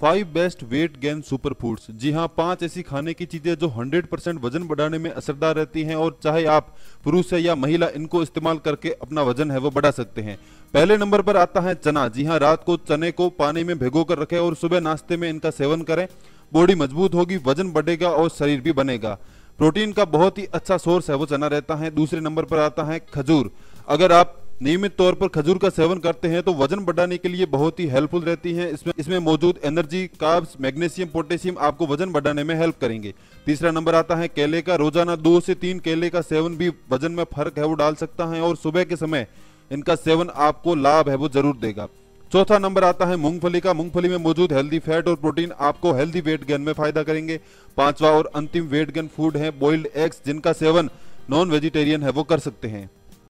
five best weight gain super foods जी हाँ पांच ऐसी खाने की चीजें जो 100 परसेंट वजन बढ़ाने में असरदार रहती हैं और चाहे आप पुरुष है या महिला इनको इस्तेमाल करके अपना वजन है वो बढ़ा सकते हैं पहले नंबर पर आता है चना जी हाँ रात को चने को पानी में भिगो कर रखे और सुबह नाश्ते में इनका सेवन करें बॉडी मजबूत होगी वजन बढ़ेगा और शरीर भी बनेगा प्रोटीन का बहुत ही अच्छा सोर्स है वो चना रहता है दूसरे नंबर पर आता है खजूर अगर आप नियमित तौर पर खजूर का सेवन करते हैं तो वजन बढ़ाने के लिए बहुत ही हेल्पफुल रहती है इसमें इसमें मौजूद एनर्जी कार्ब्स मैग्नीशियम पोटेशियम आपको वजन बढ़ाने में हेल्प करेंगे तीसरा नंबर आता है केले का रोजाना दो से तीन केले का सेवन भी वजन में फर्क है वो डाल सकता है और सुबह के समय इनका सेवन आपको लाभ है वो जरूर देगा चौथा नंबर आता है मूंगफली का मूंगफली में मौजूद हेल्दी फैट और प्रोटीन आपको हेल्दी वेट गेन में फायदा करेंगे पांचवा और अंतिम वेट गेन फूड है बॉइल्ड एग्स जिनका सेवन नॉन वेजिटेरियन है वो कर सकते हैं